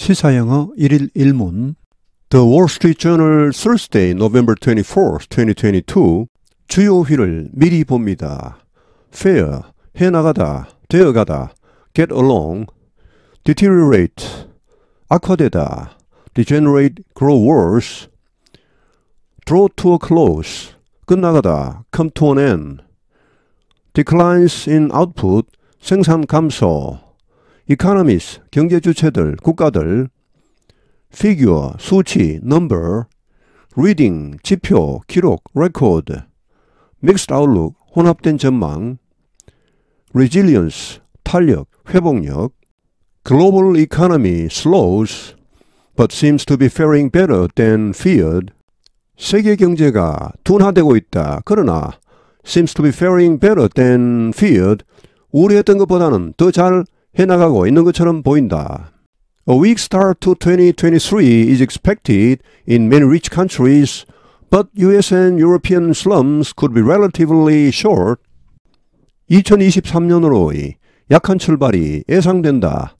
시사영어 1일 1문 The Wall Street Journal Thursday, November 24, 2022 주요 휠을 미리 봅니다. Fair, 해나가다, 되어가다, get along, deteriorate, 악화되다, degenerate, grow worse, draw to a close, 끝나가다, come to an end, declines in output, 생산 감소, economies, 경제 주체들, 국가들, figure, 수치, number, reading, 지표, 기록, record, mixed outlook, 혼합된 전망, resilience, 탄력, 회복력, global economy slows but seems to be faring better than feared. 세계 경제가 둔화되고 있다. 그러나 seems to be faring better than feared. 우려했던 것보다는 더잘 해나가고 있는 것처럼 보인다. A weak start to 2023 is expected in many rich countries, but US and European slums could be relatively short. 2023년으로의 약한 출발이 예상된다.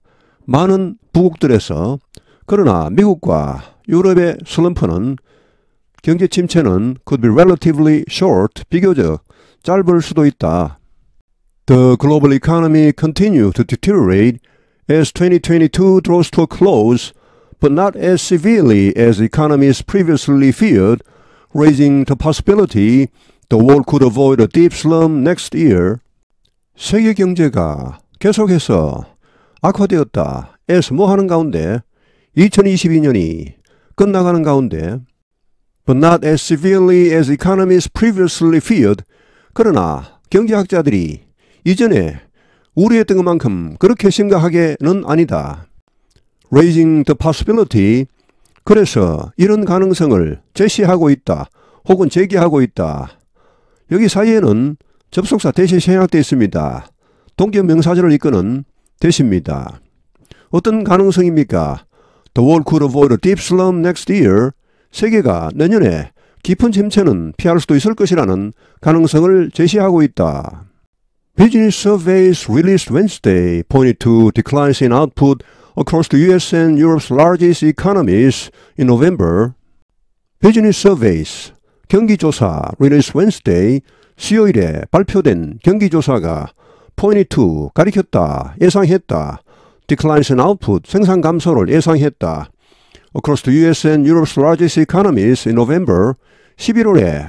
많은 부국들에서 그러나 미국과 유럽의 슬럼프는 경제 침체는 could be relatively short 비교적 짧을 수도 있다. The global economy continued to deteriorate as 2022 draws to a close, but not as severely as economists previously feared, raising the possibility the world could avoid a deep slump next year. 세계 경제가 계속해서 악화되었다. 에서 뭐하는 가운데 2022년이 끝나가는 가운데 but not as severely as economists previously feared. 그러나 경제학자들이 이전에 우려했던 것만큼 그렇게 심각하게는 아니다. Raising the possibility. 그래서 이런 가능성을 제시하고 있다. 혹은 제기하고 있다. 여기 사이에는 접속사 대시 생략되어 있습니다. 동격 명사절을 이끄는 대시입니다. 어떤 가능성입니까? The world could avoid a deep s l u m next year. 세계가 내년에 깊은 침체는 피할 수도 있을 것이라는 가능성을 제시하고 있다. Business surveys released Wednesday pointed to declines in output across the US and Europe's largest economies in November. Business surveys, 경기조사 released Wednesday 수요일에 발표된 경기조사가 pointed to 가리켰다, 예상했다, declines in output 생산 감소를 예상했다. Across the US and Europe's largest economies in November 11월에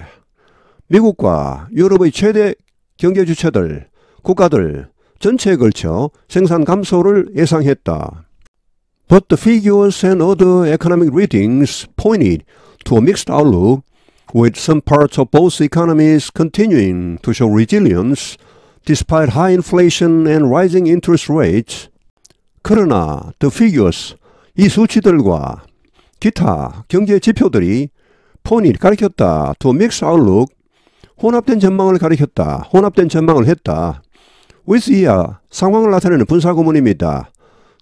미국과 유럽의 최대 경제 주체들 국가들 전체에 걸쳐 생산 감소를 예상했다. But the figures and other economic readings pointed to a mixed outlook, with some parts of both economies continuing to show resilience despite high inflation and rising interest rates. 그러나 the figures, 이 수치들과 기타 경제 지표들이 폰이 가리켰다. to mixed outlook, 혼합된 전망을 가리켰다. 혼합된 전망을 했다. with 이야 uh, 상황을 나타내는 분사구문입니다.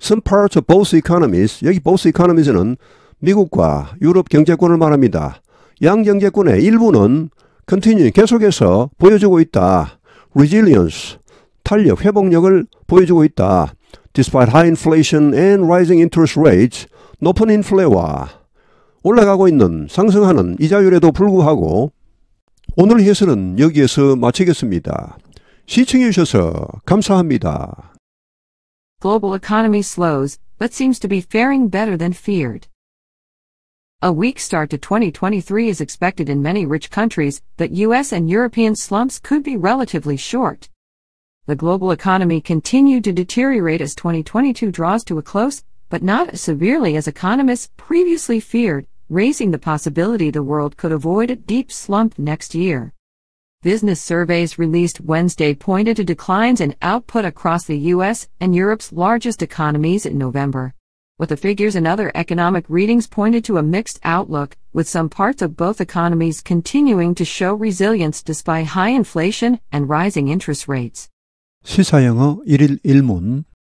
Some parts of both economies 여기 both economies는 미국과 유럽 경제권을 말합니다. 양 경제권의 일부는 continue 계속해서 보여주고 있다. resilience 탄력 회복력을 보여주고 있다. Despite high inflation and rising interest rates 높은 인플레와 올라가고 있는 상승하는 이자율에도 불구하고 오늘 해설은 여기에서 마치겠습니다. 시청해 주셔서 감사합니다. Global economy slows, but seems to be faring better than feared. A weak start to 2023 is expected in many rich countries, but US and European slumps could be relatively short. The global economy continued to deteriorate as 2022 draws to a close, but not as severely as economists previously feared, raising the possibility the world could avoid a deep slump next year. Business surveys released Wednesday pointed to declines in output across the U.S. and Europe's largest economies in November. With the figures and other economic readings pointed to a mixed outlook, with some parts of both economies continuing to show resilience despite high inflation and rising interest rates. 시사영어 1일 1문